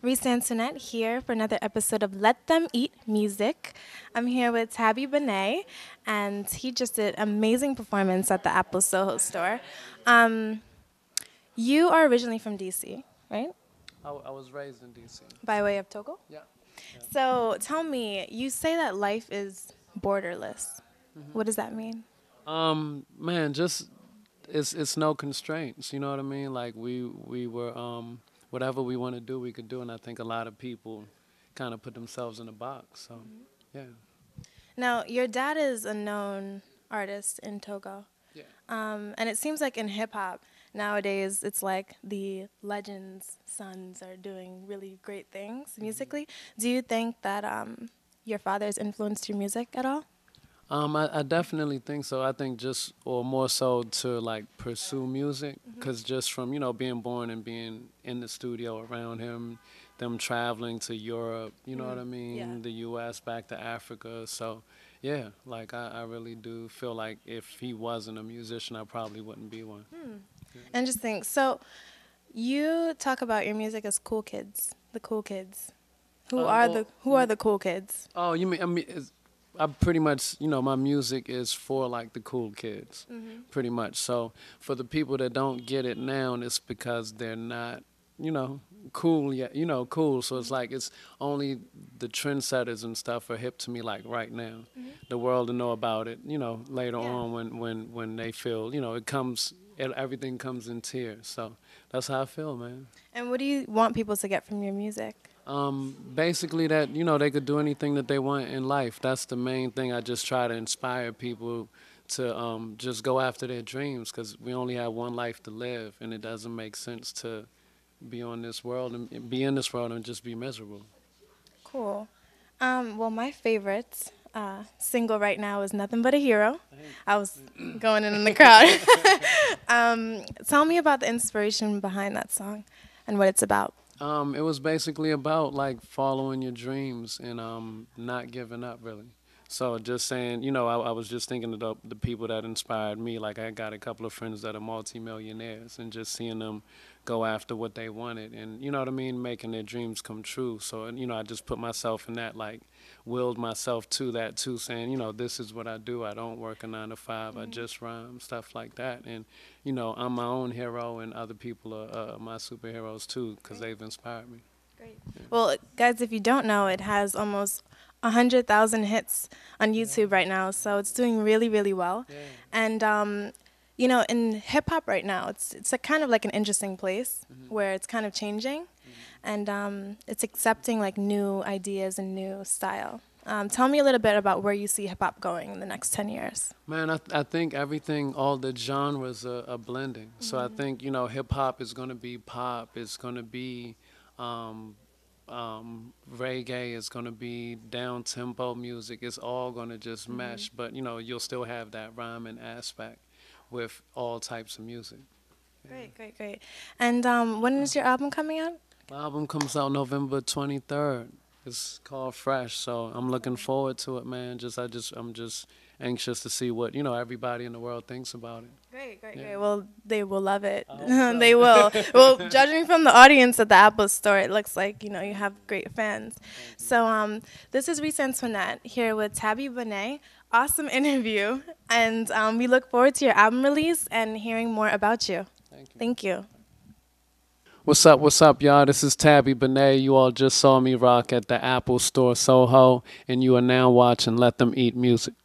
Reese Antoinette here for another episode of Let Them Eat Music. I'm here with Tabby Benet, and he just did amazing performance at the Apple Soho store. Um, you are originally from DC, right? I, I was raised in DC. By way of Togo? Yeah. yeah. So tell me, you say that life is borderless. Mm-hmm. What does that mean? Um, man, just it's it's no constraints. You know what I mean? Like we we were um whatever we want to do, we could do. And I think a lot of people kind of put themselves in a box. So, mm-hmm. yeah. Now, your dad is a known artist in Togo. Yeah. Um, and it seems like in hip hop nowadays, it's like the legends' sons are doing really great things mm-hmm. musically. Do you think that um, your father's influenced your music at all? Um, I, I, definitely think so. I think just, or more so, to like pursue music, because mm-hmm. just from you know being born and being in the studio around him, them traveling to Europe, you know mm-hmm. what I mm-hmm. mean, yeah. the U.S. back to Africa. So, yeah, like I, I, really do feel like if he wasn't a musician, I probably wouldn't be one. Hmm. Yeah. Interesting. So, you talk about your music as cool kids, the cool kids. Who uh, are well, the Who are the cool kids? Oh, you mean I mean I pretty much, you know, my music is for like the cool kids, mm-hmm. pretty much. So for the people that don't get it now, it's because they're not, you know, cool yet. You know, cool. So it's mm-hmm. like it's only the trendsetters and stuff are hip to me like right now. Mm-hmm. The world to know about it, you know, later yeah. on when when when they feel, you know, it comes. It, everything comes in tiers. So that's how I feel, man. And what do you want people to get from your music? um, basically that you know they could do anything that they want in life. That's the main thing. I just try to inspire people to um, just go after their dreams because we only have one life to live, and it doesn't make sense to be on this world and be in this world and just be miserable. Cool. Um, well, my favorite uh, single right now is "Nothing But a Hero." I was going in in the crowd. Um, tell me about the inspiration behind that song and what it's about. Um, it was basically about like following your dreams and um, not giving up, really. So just saying, you know, I, I was just thinking of the, the, people that inspired me. Like I got a couple of friends that are multimillionaires, and just seeing them go after what they wanted, and you know what I mean, making their dreams come true. So and, you know, I just put myself in that, like, willed myself to that too, saying, you know, this is what I do. I don't work a nine to 5 mm-hmm. I just rhyme stuff like that, and you know, I'm my own hero, and other people are uh, my superheroes too because they've inspired me. Great. Yeah. Well, guys, if you don't know, it has almost 100,000 hits on YouTube yeah. right now, so it's doing really, really well. Yeah. And um, you know, in hip hop right now, it's it's a kind of like an interesting place mm-hmm. where it's kind of changing, mm-hmm. and um, it's accepting like new ideas and new style. Um, tell me a little bit about where you see hip hop going in the next 10 years. Man, I, th- I think everything, all the genres are, are blending. Mm-hmm. So I mm-hmm. think, you know, hip hop is going to be pop, it's going to be um, um, reggae, it's going to be down tempo music. It's all going to just mm-hmm. mesh, but you know, you'll still have that rhyming aspect with all types of music. Great, great, great. And um, when is your album coming out? My album comes out November 23rd. It's called Fresh, so I'm looking forward to it, man. Just I just I'm just anxious to see what you know everybody in the world thinks about it. Great, great, yeah. great. Well, they will love it. So. they will. well, judging from the audience at the Apple Store, it looks like you know you have great fans. So um, this is Reese Antoinette here with Tabby Bonet. Awesome interview, and um, we look forward to your album release and hearing more about you. Thank you. Thank you. What's up, what's up, y'all? This is Tabby Benet. You all just saw me rock at the Apple Store Soho, and you are now watching Let Them Eat Music.